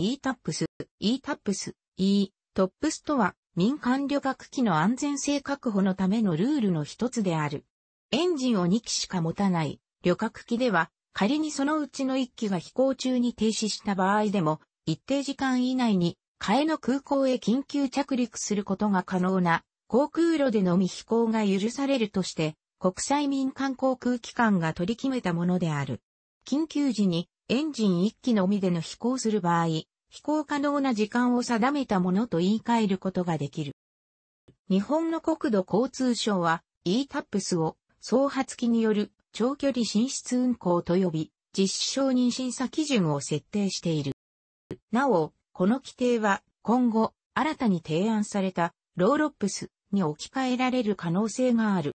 ETAPS、ETAPS、E-TOPS とは民間旅客機の安全性確保のためのルールの一つである。エンジンを2機しか持たない旅客機では仮にそのうちの1機が飛行中に停止した場合でも一定時間以内に替えの空港へ緊急着陸することが可能な航空路でのみ飛行が許されるとして国際民間航空機関が取り決めたものである。緊急時にエンジン1機のみでの飛行する場合、飛行可能な時間を定めたものと言い換えることができる。日本の国土交通省は ETAPS を総発機による長距離進出運行と呼び、実施承認審査基準を設定している。なお、この規定は今後新たに提案されたローロップスに置き換えられる可能性がある。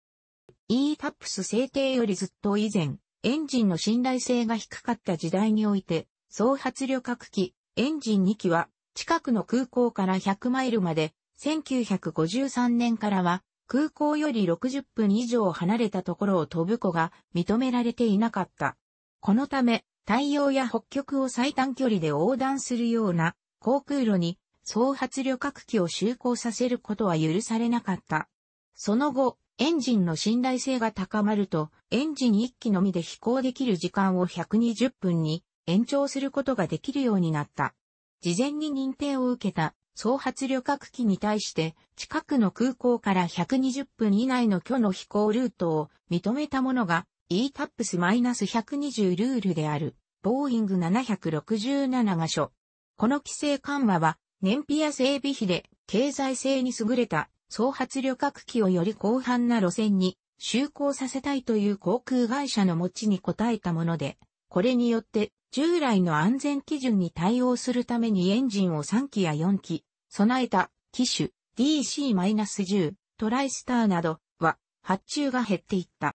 ETAPS 制定よりずっと以前、エンジンの信頼性が低かった時代において、総発旅客機エンジン2機は近くの空港から100マイルまで、1953年からは空港より60分以上離れたところを飛ぶ子が認められていなかった。このため、太陽や北極を最短距離で横断するような航空路に総発旅客機を就航させることは許されなかった。その後、エンジンの信頼性が高まると、エンジン1機のみで飛行できる時間を120分に延長することができるようになった。事前に認定を受けた総発旅客機に対して近くの空港から120分以内の虚の飛行ルートを認めたものが ETAPS-120 ルールであるボーイング767が所。この規制緩和は燃費や整備費で経済性に優れた総発旅客機をより広範な路線に就航させたいという航空会社の持ちに応えたもので、これによって従来の安全基準に対応するためにエンジンを3機や4機、備えた機種 DC-10、トライスターなどは発注が減っていった。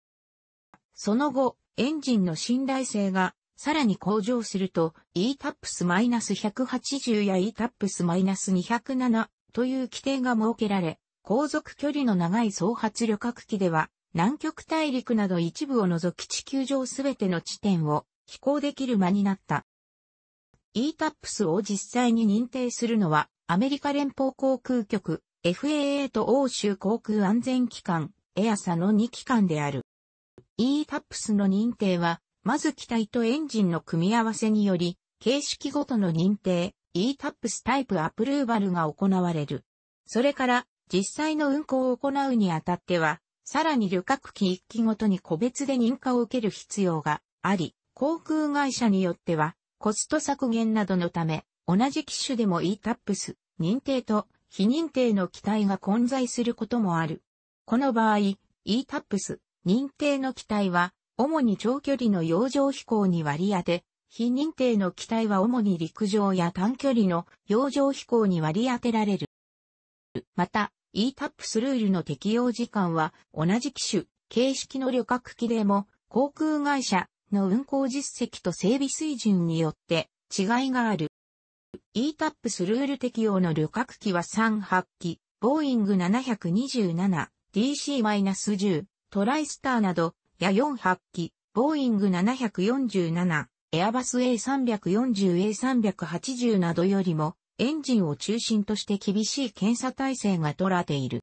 その後、エンジンの信頼性がさらに向上すると ETAPS-180 や ETAPS-207 という規定が設けられ、航続距離の長い総発旅客機では南極大陸など一部を除き地球上すべての地点を飛行できる間になった。ETAPS を実際に認定するのは、アメリカ連邦航空局、FAA と欧州航空安全機関、EASA の2機関である。ETAPS の認定は、まず機体とエンジンの組み合わせにより、形式ごとの認定、ETAPS タイプアプルーバルが行われる。それから、実際の運航を行うにあたっては、さらに旅客機1機ごとに個別で認可を受ける必要があり、航空会社によっては、コスト削減などのため、同じ機種でも ETAPS、認定と非認定の機体が混在することもある。この場合、ETAPS、認定の機体は、主に長距離の洋上飛行に割り当て、非認定の機体は主に陸上や短距離の洋上飛行に割り当てられる。また、ETAPS ルールの適用時間は同じ機種、形式の旅客機でも航空会社、の運行実績と整備水準によって違いがある。ETAP スルール適用の旅客機は38機、ボーイング 727DC-10、トライスターなど、や48機、ボーイング747、エアバス A340、A380 などよりも、エンジンを中心として厳しい検査体制が取られている。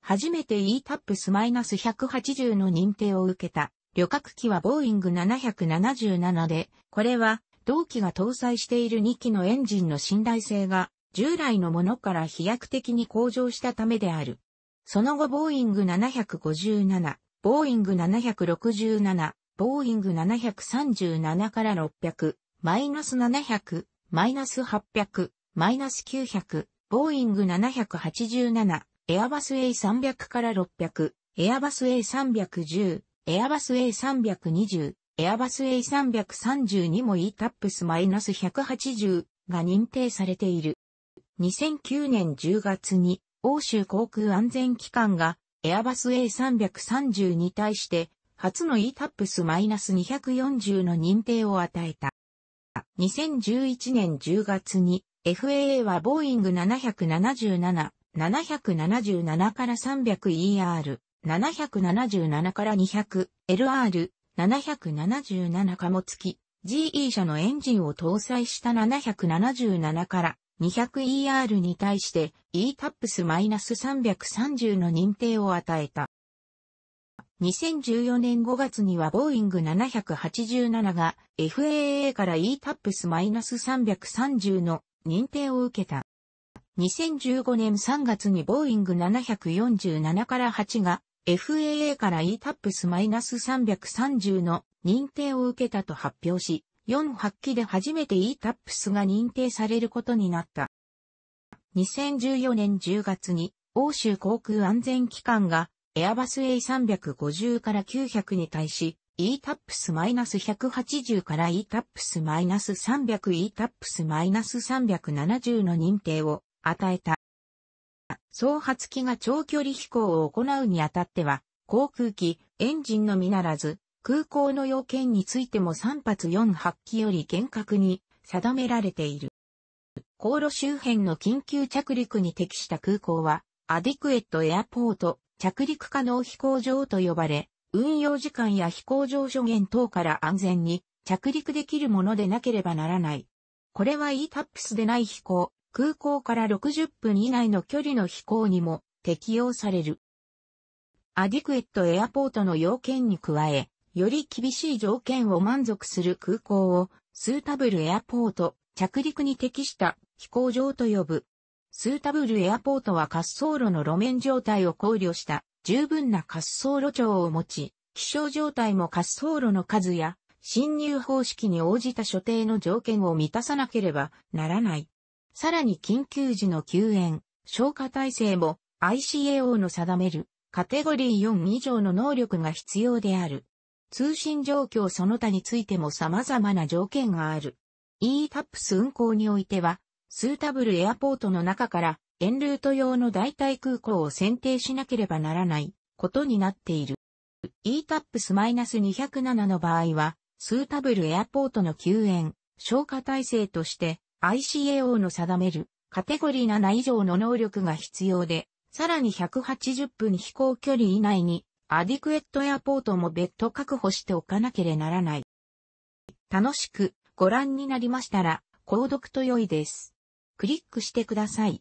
初めて ETAPS-180 の認定を受けた旅客機はボーイング777で、これは同機が搭載している2機のエンジンの信頼性が従来のものから飛躍的に向上したためである。その後ボーイング757、ボーイング767、ボーイング737から600、マイナス700、マイナス800、マイナス900、ボーイング787、エアバス A300 から600、エアバス A310、エアバス A320、エアバス A330 にも ETAPS-180 が認定されている。2009年10月に欧州航空安全機関がエアバス A330 に対して初の ETAPS-240 の認定を与えた。2011年10月に FAA はボーイング777、777から 300ER、777から 200LR777 貨物機 GE 社のエンジンを搭載した777から 200ER に対して ETAPS-330 の認定を与えた。2014年5月にはボーイング787が FAA から ETAPS-330 の認定を受けた。2015年3月にボーイング747から8が FAA から ETAPS-330 の認定を受けたと発表し、4発揮で初めて ETAPS が認定されることになった。2014年10月に欧州航空安全機関がエアバス A350 から900に対し ETAPS-180 から ETAPS-300、ETAPS-370 の認定を与えた。総発機が長距離飛行を行うにあたっては、航空機、エンジンのみならず、空港の要件についても3発4発機より厳格に定められている。航路周辺の緊急着陸に適した空港は、アディクエットエアポート、着陸可能飛行場と呼ばれ、運用時間や飛行場所限等から安全に着陸できるものでなければならない。これは ETAPS でない飛行、空港から60分以内の距離の飛行にも適用される。アディクエットエアポートの要件に加え、より厳しい条件を満足する空港を、スータブルエアポート、着陸に適した飛行場と呼ぶ。スータブルエアポートは滑走路の路面状態を考慮した十分な滑走路長を持ち、気象状態も滑走路の数や侵入方式に応じた所定の条件を満たさなければならない。さらに緊急時の救援、消火体制も ICAO の定めるカテゴリー4以上の能力が必要である。通信状況その他についても様々な条件がある。ETAPS 運行においては、スータブルエアポートの中からエンルート用の代替空港を選定しなければならないことになっている。ETAPS-207 の場合は、スータブルエアポートの救援、消火体制として、ICAO の定めるカテゴリー7以上の能力が必要で、さらに180分飛行距離以内にアディクエットエアポートも別途確保しておかなければならない。楽しくご覧になりましたら、購読と良いです。クリックしてください。